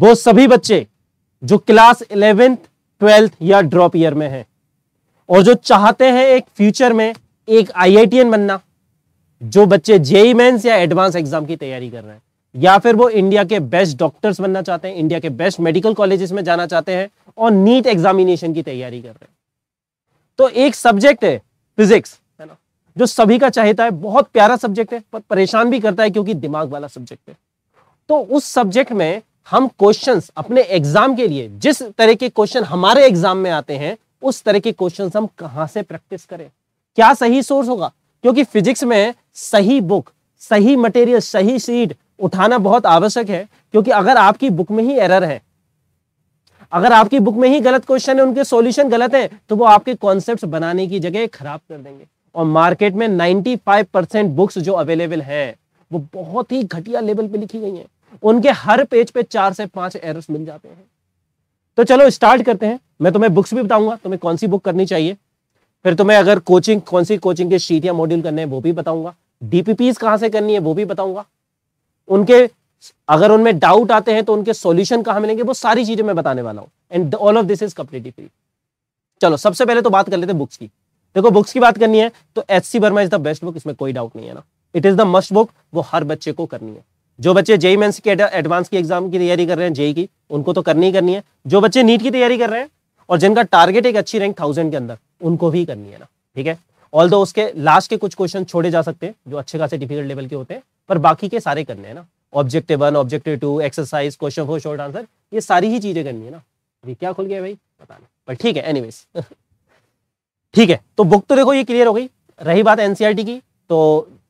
वो सभी बच्चे जो क्लास इलेवेंथ ट्वेल्थ या ड्रॉप ईयर में हैं और जो चाहते हैं एक फ्यूचर में एक आई बनना जो बच्चे जेई मेन्स या एडवांस एग्जाम की तैयारी कर रहे हैं या फिर वो इंडिया के बेस्ट डॉक्टर्स बनना चाहते हैं इंडिया के बेस्ट मेडिकल कॉलेजेस में जाना चाहते हैं और नीट एग्जामिनेशन की तैयारी कर रहे हैं तो एक सब्जेक्ट है फिजिक्स है ना जो सभी का चाहता है बहुत प्यारा सब्जेक्ट है पर परेशान भी करता है क्योंकि दिमाग वाला सब्जेक्ट है तो उस सब्जेक्ट में हम क्वेश्चंस अपने एग्जाम के लिए जिस तरह के क्वेश्चन हमारे एग्जाम में आते हैं उस तरह के क्वेश्चन हम कहां से प्रैक्टिस करें क्या सही सोर्स होगा क्योंकि फिजिक्स में सही बुक सही मटेरियल सही सीट उठाना बहुत आवश्यक है क्योंकि अगर आपकी बुक में ही एरर है अगर आपकी बुक में ही गलत क्वेश्चन है उनके सॉल्यूशन गलत है तो वो आपके कॉन्सेप्ट्स बनाने की जगह खराब कर देंगे और मार्केट में 95 परसेंट बुक्स जो अवेलेबल हैं वो बहुत ही घटिया लेवल पे लिखी गई हैं उनके हर पेज पे चार से पांच एरर्स मिल जाते हैं तो चलो स्टार्ट करते हैं मैं तुम्हें बुक्स भी बताऊंगा तुम्हें कौन सी बुक करनी चाहिए फिर तुम्हें अगर कोचिंग कौन सी कोचिंग के शीट या मॉड्यूल करने हैं वो भी बताऊंगा डीपीपीज कहां से करनी है वो भी बताऊंगा उनके अगर उनमें डाउट आते हैं तो उनके सॉल्यूशन कहां मिलेंगे वो सारी चीजें मैं बताने वाला हूँ and all of this is completely free चलो सबसे पहले तो बात कर लेते हैं बुक्स की देखो बुक्स की बात करनी है तो H C Verma is the best book इसमें कोई डाउट नहीं है ना it is the must book वो हर बच्चे को करनी है जो बच्चे जेई मेन्स की एडवांस की एग्जाम की तैयारी कर रहे हैं जेई की उनको तो करनी ही करनी है जो बच्चे नीट की तैयारी कर रहे हैं और जिनका टारगेट एक अच्छी रैंक थाउजेंड के अंदर उनको भी करनी है ना ठीक है ऑल उसके लास्ट के कुछ क्वेश्चन छोड़े जा सकते हैं जो अच्छे खासे डिफिकल्ट लेवल के होते हैं पर बाकी के सारे करने हैं ना objective one objective two exercise question four short answer ये सारी ही चीजें करनी है ना अभी क्या खुल गया भाई पता नहीं पर ठीक है एनी ठीक है तो बुक तो देखो ये क्लियर हो गई रही बात एनसीआरटी e की तो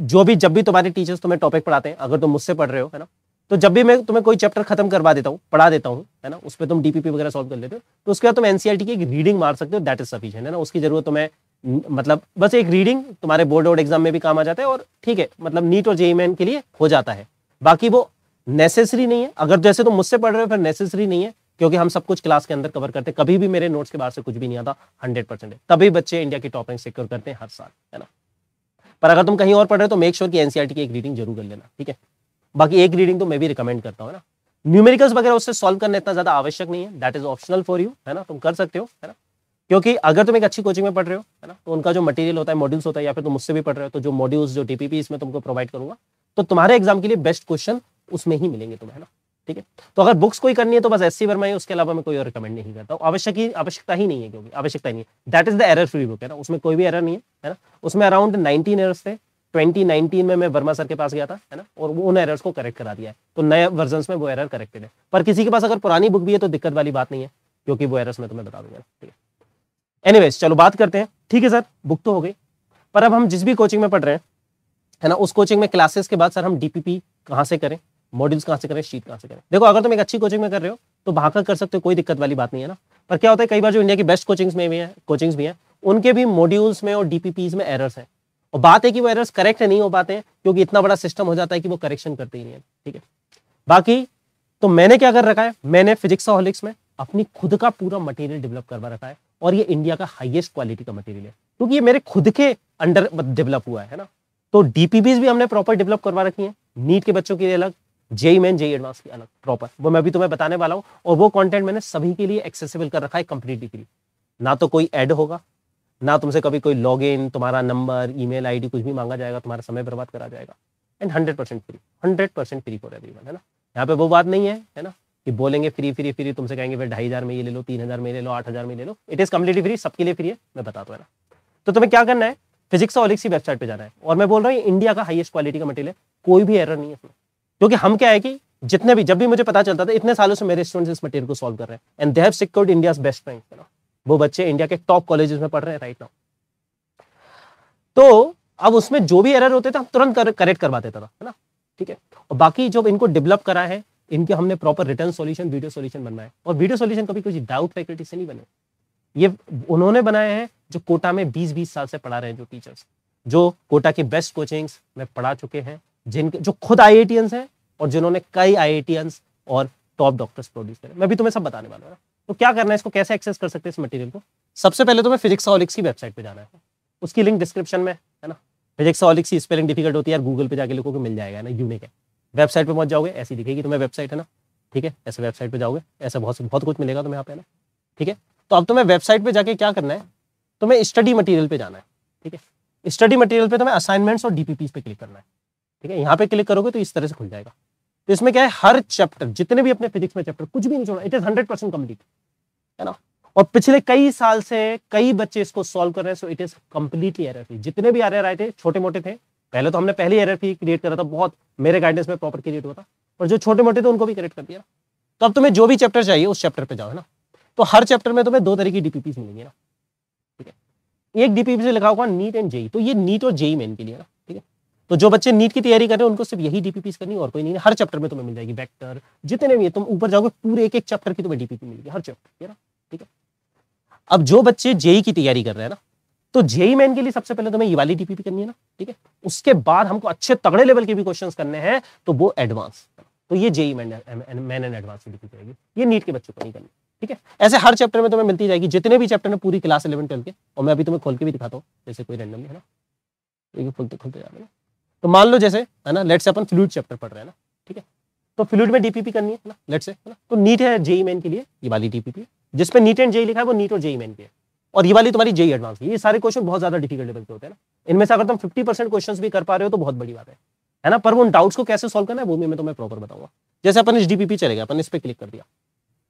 जो भी जब भी तुम्हारे टीचर्स तुम्हें टॉपिक पढ़ाते हैं अगर तुम मुझसे पढ़ रहे हो है ना तो जब भी मैं तुम्हें कोई चैप्टर खत्म करवा देता हूँ पढ़ा देता हूँ है ना उस पर तुम डीपीपी वगैरह सॉल्व कर लेते हो तो उसके बाद तुम एनसीआर e की एक रीडिंग मार सकते हो दैट इज सफिशियंट है ना उसकी जरूरत तुम्हें मतलब बस एक रीडिंग तुम्हारे बोर्ड और एग्जाम में भी काम आ जाता है और ठीक है मतलब नीट और जेईमेन e के लिए हो जाता है बाकी वो नेसेसरी नहीं है अगर जैसे तुम मुझसे पढ़ रहे हो फिर नेसेसरी नहीं है क्योंकि हम सब कुछ क्लास के अंदर कवर करते हैं कभी भी मेरे नोट्स के बाहर से कुछ भी नहीं आता हंड्रेड परसेंट तभी बच्चे इंडिया की टॉपिक सिक्योर करते हैं हर साल है ना पर अगर तुम कहीं और पढ़ रहे हो तो मेक श्योर की एनसीआरटी एनसीआर की एक रीडिंग जरूर कर लेना ठीक है बाकी एक रीडिंग तो मैं भी रिकमेंड करता हूँ ना न्यूमेरिकल्स वगैरह उससे सॉल्व करना इतना ज्यादा आवश्यक नहीं है that is optional for you है ना तुम कर सकते हो है ना क्योंकि अगर तुम एक अच्छी कोचिंग में पढ़ रहे हो है ना तो उनका जो मटेरियल होता है मॉड्यूल्स होता है या फिर तुम मुझसे भी पढ़ रहे हो तो जो मॉड्यूल्स जो टीपीपी इसमें तुमको प्रोवाइड करूंगा तो तुम्हारे एग्जाम के लिए बेस्ट क्वेश्चन उसमें ही मिलेंगे तुम्हें ना ठीक है तो अगर बुक्स कोई करनी है तो बस एस सी वर्मा है उसके अलावा मैं कोई और रिकमेंड नहीं करता हूँ आवश्यक ही आवश्यकता ही नहीं है क्योंकि आवश्यकता ही नहीं है that is the error free book है ना उसमें कोई भी एरर नहीं है है ना उसमें अराउंड नाइनटीन एयर थे 2019 में मैं वर्मा सर के पास गया था है ना और वो उन एरर्स को करेक्ट करा दिया है तो नए वर्जन में वो एरर करेक्टेड है पर किसी के पास अगर पुरानी बुक भी है तो दिक्कत वाली बात नहीं है क्योंकि वो एरर्स मैं तुम्हें बता दूंगा ठीक है एनीवेज चलो बात करते हैं ठीक है सर बुक तो हो गई पर अब हम जिस भी कोचिंग में पढ़ रहे हैं है ना उस कोचिंग में क्लासेस के बाद सर हम डीपीपी कहाँ से करें मॉड्यूल्स कहाँ से करें शीट कहाँ से करें देखो अगर तुम एक अच्छी कोचिंग में कर रहे हो तो वहाँ का कर सकते हो कोई दिक्कत वाली बात नहीं है ना पर क्या होता है कई बार जो इंडिया की बेस्ट कोचिंग्स में भी है कोचिंग्स भी हैं उनके भी मॉड्यूल्स में और डीपीपीज में एरर्स हैं और बात है कि वो एरर्स करेक्ट नहीं हो पाते हैं क्योंकि इतना बड़ा सिस्टम हो जाता है कि वो करेक्शन करते ही नहीं है ठीक है बाकी तो मैंने क्या कर रखा है मैंने फिजिक्स हॉलिक्स में अपनी खुद का पूरा मटेरियल डेवलप करवा रखा है और ये इंडिया का हाईएस्ट क्वालिटी का मटेरियल है क्योंकि ये मेरे खुद के अंडर डेवलप हुआ है ना तो डीपीबीज भी हमने प्रॉपर डेवलप करवा रखी है नीट के बच्चों के लिए अलग जेई मैन जेई एडवांस की अलग प्रॉपर वो मैं भी तुम्हें बताने वाला हूँ और वो कंटेंट मैंने सभी के लिए एक्सेसिबल कर रखा है कंप्लीटली डिग्री ना तो कोई ऐड होगा ना तुमसे कभी कोई लॉग इन तुम्हारा नंबर ई मेल कुछ भी मांगा जाएगा तुम्हारा समय बर्बाद करा जाएगा and hundred percent free hundred percent free for every है ना यहाँ पे वो बात नहीं है है ना कि बोलेंगे फ्री फ्री फ्री तुमसे कहेंगे फिर ढाई हज़ार में ये ले लो तीन हज़ार में ले लो आठ हज़ार में ले लो इट इज़ कम्प्लीटली फ्री सबके लिए फ्री है मैं बताता तो हूँ ना तो तुम्हें क्या करना है फिजिक्स और ओलिक्स की वेबसाइट पर जाना है और मैं बोल रहा हूँ इंडिया का हाइएस्ट क्वालिटी का मटेरियल है कोई भी एरर नहीं है इसमें क्योंकि हम क्या है कि जितने भी जब भी मुझे पता चलता था इतने सालों से मेरे स्टूडेंट्स इस मटेरियल को सॉल्व कर रहे हैं and they have secured India best friend you know वो बच्चे इंडिया के टॉप कॉलेज में पढ़ रहे हैं राइट नाउ तो अब उसमें जो भी एरर होते थे हम तुरंत कर, करेक्ट करवा देता था है ना ठीक है और बाकी जब इनको डेवलप करा है इनके हमने proper return solution video solution बनवाए और वीडियो सॉल्यूशन कभी कुछ डाउट फैकल्टी से नहीं बने ये उन्होंने बनाए हैं जो कोटा में 20-20 साल से पढ़ा रहे हैं जो टीचर्स जो कोटा के बेस्ट कोचिंग्स में पढ़ा चुके हैं जिनके जो खुद आई हैं और जिन्होंने कई आई और टॉप डॉक्टर्स प्रोड्यूस करे मैं भी तुम्हें सब बताने वाला हूँ तो क्या करना है इसको कैसे एक्सेस कर सकते हैं इस मटेरियल को सबसे पहले मैं फिजिक्स ऑलिक्स की वेबसाइट पे जाना है उसकी लिंक डिस्क्रिप्शन में है ना फिजिक्स ऑलिक्स की स्पेलिंग डिफिकल्ट होती है यार गूगल पे जाके लोगों को मिल जाएगा ना यूनिक है वेबसाइट पे पहुंच जाओगे ऐसी दिखेगी तुम्हें वेबसाइट है ना ठीक है ऐसे वेबसाइट पे जाओगे ऐसा बहुत बहुत कुछ मिलेगा तुम्हें यहाँ पे ना ठीक है तो अब तुम्हें वेबसाइट पर जाके क्या करना है तुम्हें स्टडी मटेरियल पे जाना है ठीक है स्टडी मटीरियल पे तुम्हें असाइनमेंट्स और डी पे क्लिक करना है ठीक है यहाँ पे क्लिक करोगे तो इस तरह से खुल जाएगा तो इसमें क्या है हर चैप्टर जितने भी अपने फिजिक्स में चैप्टर कुछ भी नहीं छोड़ा it is hundred percent complete है ना और पिछले कई साल से कई बच्चे इसको सॉल्व कर रहे हैं so it is completely error free जितने भी एरर आए थे छोटे मोटे थे पहले तो हमने पहले एरर फ्री क्रिएट करा था बहुत मेरे गाइडेंस में प्रॉपर क्रिएट हुआ था और जो छोटे मोटे थे उनको भी क्रिएट कर दिया तो अब तुम्हें जो भी चैप्टर चाहिए उस चैप्टर पर जाओ है ना तो हर चैप्टर में तुम्हें दो तरह की डीपीपी मिलेंगे ना ठीक है एक डीपीपी से लिखा होगा नीट एंड जेई तो ये नीट और जेई मेन के लिए ना तो जो बच्चे नीट की तैयारी कर रहे हैं उनको सिर्फ यही डीपीपीस करनी और कोई नहीं हर चैप्टर में तुम्हें मिल जाएगी वेक्टर जितने भी है तुम ऊपर जाओगे पूरे एक एक चैप्टर की तुम्हें डीपीपी मिलेगी हर चैप्टर ठीक है अब जो बच्चे जेई e की तैयारी कर रहे हैं ना तो जेई मैन e के लिए सबसे पहले तुम्हें ये वाली डीपीपी करनी है ना ठीक है उसके बाद हमको अच्छे तगड़े लेवल के भी क्वेश्चन करने हैं तो वो एडवांस तो ये JEE main main and advance की डीपीपी ये नीट के बच्चों को नहीं करनी ठीक है ऐसे हर चैप्टर में तुम्हें मिलती जाएगी जितने भी चैप्टर में पूरी क्लास इलेवन ट्वेल्व के और मैं अभी तुम्हें खोल के भी दिखाता हूँ जैसे कोई रैंडम है ना खुलते खुलते जा रहे हैं तो मान लो जैसे है ना लेट से अपन फ्लूड चैप्टर पढ़ रहे हैं ना ठीक है तो फ्लूड में डीपीपी करनी है ना लेट से है ना तो नीट है जेई मेन e के लिए ये वाली डीपीपी जिसपे नीट एंड जेई लिखा है वो नीट और जेई मेन पे है और ये वाली तुम्हारी जेई एडवांस की ये सारे क्वेश्चन बहुत ज्यादा डिफिकल्ट लेवल के होते हैं ना इनमें से अगर तुम फिफ्टी परसेंट क्वेश्चन भी कर पा रहे हो तो बहुत बड़ी बात है है ना पर उन डाउट्स को कैसे सॉल्व करना है वो भी मैं तुम्हें प्रॉपर बताऊंगा जैसे अपन इस डीपीपी चले गए अपन इस पर क्लिक कर दिया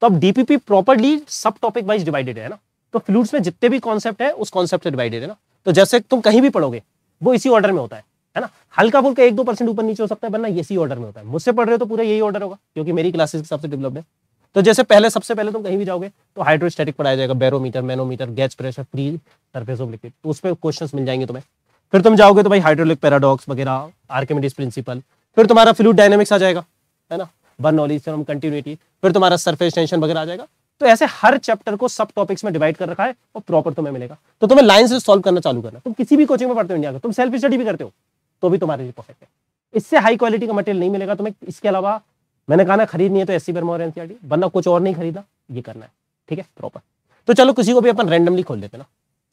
तो अब डीपीपी प्रॉपरली सब टॉपिक वाइज डिवाइडेड है ना तो फ्लूड्स में जितने भी कॉन्सेप्ट है उस कॉन्सेप्ट से डिवाइडेड है ना तो जैसे तुम कहीं भी पढ़ोगे वो इसी ऑर्डर में होता है है ना हल्का फुल्का एक दो परसेंट ऊपर नीचे हो सकता है वरना इसी ऑर्डर में होता है मुझसे पढ़ रहे हो तो पूरा यही ऑर्डर होगा क्योंकि मेरी क्लासेस के हिसाब से डेवलप्ड है तो जैसे पहले सबसे पहले तुम कहीं भी जाओगे तो हाइड्रोस्टेटिक पढ़ाया जाएगा barometer manometer gas pressure free surface of liquid उस उसमें क्वेश्चन मिल जाएंगे तुम्हें फिर तुम जाओगे तो भाई हाइड्रोलिक पैराडॉक्स वगैरह आर्किमिडीज प्रिंसिपल फिर तुम्हारा फ्लू डायनेमिक्स आ जाएगा है ना वन नॉलेज फ्रॉम कंटिन्यूटी फिर तुम्हारा सरफेस टेंशन वगैरह आ जाएगा तो ऐसे हर चैप्टर को सब टॉपिक्स में डिवाइड कर रखा है और प्रॉपर तुम्हें मिलेगा तो तुम्हें लाइन से सॉल्व करना चालू करना तुम किसी भी कोचिंग में पढ़ते हो इंडिया का तुम सेल्फ स्टडी भी करते हो तो भी तुम्हारे लिए परफेक्ट है इससे हाई क्वालिटी का मटेरियल नहीं मिलेगा तुम्हें इसके अलावा मैंने कहा ना खरीदनी है तो एससी बर्मा और एनसीआरटी बंदा कुछ और नहीं खरीदा ये करना है ठीक है प्रॉपर तो चलो किसी को भी अपन रैंडमली खोल देते ना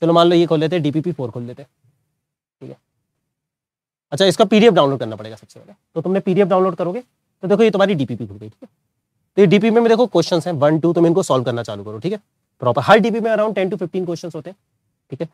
चलो मान लो ये खोल लेते डीपीपी फोर खोल लेते ठीक है अच्छा इसका पीडीएफ डाउनलोड करना पड़ेगा सबसे पहले तो तुमने पीडीएफ डाउनलोड करोगे तो देखो ये तुम्हारी डीपीपी खुल गई ठीक है तो ये डीपी में देखो क्वेश्चन है वन टू तुम इनको सॉल्व करना चालू करो ठीक है प्रॉपर हर डीपी में around ten to fifteen question होते हैं ठीक है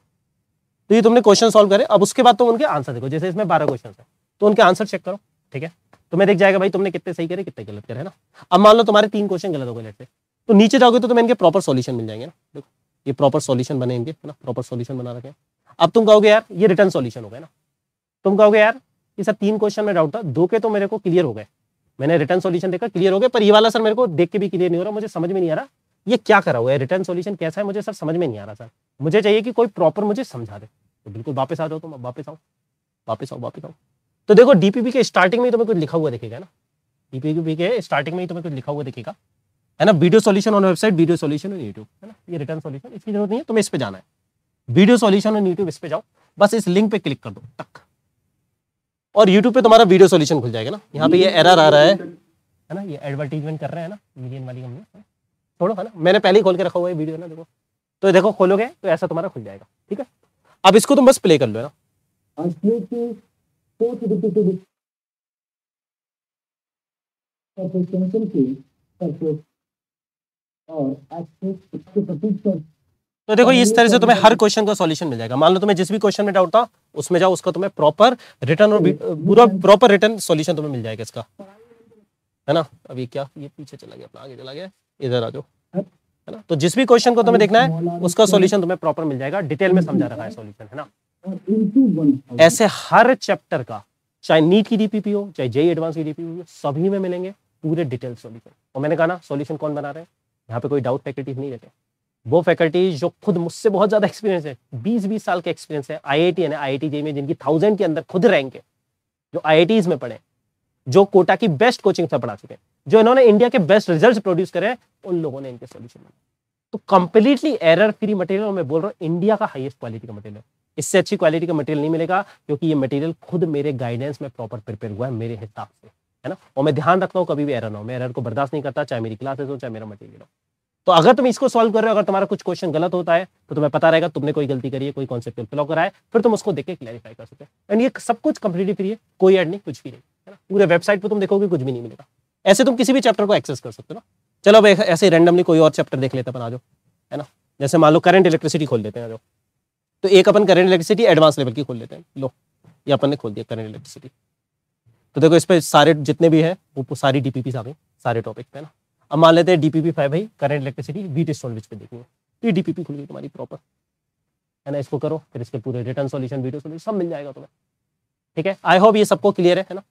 तो ये तुमने क्वेश्चन सोल्व करे अब उसके बाद तुम उनके आंसर देखो जैसे इसमें बारह क्वेश्चन है तो उनके आंसर चेक करो ठीक है तुम्हें तो देख जाएगा भाई तुमने कितने सही करे कितने गलत करे है ना अब मान लो तुम्हारे तीन क्वेश्चन गलत हो गए लेट तो नीचे जाओगे तो तुम्हें इनके प्रॉपर सोल्यूशन मिल जाएंगे ना देखो ये प्रॉपर सोल्यूशन बने इनके है ना प्रॉपर सोल्यूशन बना रखे अब तुम कहोगे यार ये रिटर्न सोल्यूशन हो गए ना तुम कहोगे यार ये सर तीन क्वेश्चन में डाउट था दो के तो मेरे को क्लियर हो गए मैंने रिटर्न सोल्यूशन देखा क्लियर हो गया पर ये वाला सर मेरे को देख के भी क्लियर नहीं हो रहा मुझे समझ में नहीं आ रहा ये क्या करा हुआ है रिटर्न सोल्यूशन कैसा है मुझे सर समझ में नहीं आ रहा सर मुझे चाहिए कि कोई प्रॉपर मुझे समझा दे तो बिल्कुल वापस आ जाओ तुम वापस आओ वापस आओ वापस आओ तो देखो डीपीपी के स्टार्टिंग में ही तुम्हें कुछ लिखा हुआ दिखेगा ना डीपीपी के स्टार्टिंग में ही तुम्हें कुछ लिखा हुआ दिखेगा है ना video solution on website video solution on YouTube है ना ये रिटर्न सोल्यूशन इसकी जरूरत नहीं है तुम्हें इस पर जाना है वीडियो सोल्यूशन ऑन यूट्यूब इस पर जाओ बस इस लिंक पर क्लिक कर दो तक और यूट्यूब पे तुम्हारा वीडियो सॉल्यूशन खुल जाएगा ना यहाँ पे ये एरर आ रहा है है ना ये एडवर्टीजमेंट कर रहे हैं ना मीडियन वाली कंपनी खोलो है ना मैंने पहले ही खोल के रखा हुआ है वीडियो ना देखो तो देखो खोलोगे तो ऐसा तुम्हारा खुल जाएगा ठीक है अब इसको तुम बस प्ले कर लो ना तो, तो, तो-, तो देखो इस तरह से तुम्हें हर क्वेश्चन का सॉल्यूशन मिल जाएगा मान लो तुम्हें जिस भी क्वेश्चन में डाउट था उसमें जाओ उसका तुम्हें प्रॉपर रिटर्न और पूरा प्रॉपर रिटर्न सॉल्यूशन तुम्हें मिल जाएगा इसका है ना अभी क्या ये पीछे चला गया अपना आगे चला गया इधर आ जाओ है ना तो जिस भी क्वेश्चन को तुम्हें देखना है उसका सोल्यूशन तुम्हें प्रॉपर मिल जाएगा डिटेल में समझा रखा है सोल्यूशन है ना ऐसे हर चैप्टर का चाहे नीट की डीपीपी हो चाहे जेई एडवांस e की डीपीपी हो सभी में मिलेंगे पूरे डिटेल सोल्यूशन और मैंने कहा ना सोल्यूशन कौन बना रहे हैं यहाँ पे कोई डाउट फैकल्टीज नहीं रहते वो फैकल्टीज जो खुद मुझसे बहुत ज्यादा एक्सपीरियंस है बीस बीस साल का एक्सपीरियंस है आई I T I I T में जिनकी थाउजेंड के अंदर खुद रैंक है जो आई आई टीज में पढ़े जो कोटा की बेस्ट कोचिंग से पढ़ा चुके हैं जो इन्होंने इंडिया के बेस्ट रिजल्ट प्रोड्यूस करे उन लोगों ने इनके सोल्यूशन बनाए तो कंप्लीटली एरर फ्री मटेरियल मैं बोल रहा हूँ इंडिया का हाईएस्ट क्वालिटी का मटेरियल इससे अच्छी क्वालिटी का मटेरियल नहीं मिलेगा क्योंकि ये मटेरियल खुद मेरे गाइडेंस में प्रॉपर प्रिपेयर हुआ है मेरे हिसाब से है ना और मैं ध्यान रखता हूँ कभी भी एरर ना हो मैं एरर को बर्दाश्त नहीं करता चाहे मेरी क्लासेस हो चाहे मेरा मटेरियल हो तो अगर तुम इसको सॉल्व कर रहे हो अगर तुम्हारा कुछ क्वेश्चन गलत होता है तो तुम्हें पता रहेगा तुमने कोई गलती करी है कोई कॉन्सेप्ट फ्लॉ करा है फिर तुम उसको देख के क्लैरिफाई कर सकते हैं एंड ये सब कुछ कंप्लीटली फ्री है कोई एड नहीं कुछ भी नहीं है ना पूरे वेबसाइट पर तुम देखोगे कुछ भी नहीं मिलेगा ऐसे तुम किसी भी चैप्टर को एक्सेस कर सकते हो ना चलो अब ऐसे रैंडमली कोई और चैप्टर देख लेते अपन आ जाओ है ना जैसे मान लो करंट इलेक्ट्रिसिटी खोल लेते हैं जो तो एक अपन करंट इलेक्ट्रिसिटी एडवांस लेवल की खोल लेते हैं लो ये अपन ने खोल दिया करंट इलेक्ट्रिसिटी तो देखो इस पर सारे जितने भी है वो सारी पी आ गई सारे टॉपिक पे ना अब मान लेते हैं पी फाइव भाई करंट इलेक्ट्रिसिटी वीट टी पे देखनी है तो ये पी खुल गई तुम्हारी प्रॉपर है ना इसको करो फिर इसके पूरे रिटर्न सोल्यूशन वीडियो सोल्यूशन सब मिल जाएगा तुम्हें ठीक है आई होप ये सबको क्लियर है ना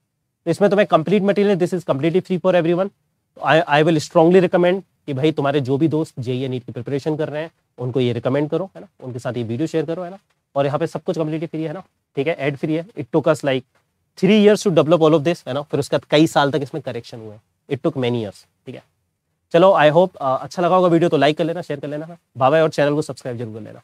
इसमें तुम्हें complete material this is completely free for everyone I will strongly recommend कि भाई तुम्हारे जो भी दोस्त जेई नीट की प्रिपरेशन कर रहे हैं उनको ये रिकमेंड करो है ना उनके साथ ये वीडियो शेयर करो है ना और यहाँ पे सब कुछ कम्प्लीटली फ्री है ना ठीक है एड फ्री है it took us like three years to develop all of this है ना फिर उसके बाद कई साल तक इसमें करेक्शन हुए इट टुक मेनी ईयर्स ठीक है चलो आई होप अच्छा लगा होगा वीडियो तो लाइक कर लेना शेयर कर लेना बाबा और चैनल को सब्सक्राइब जरूर कर लेना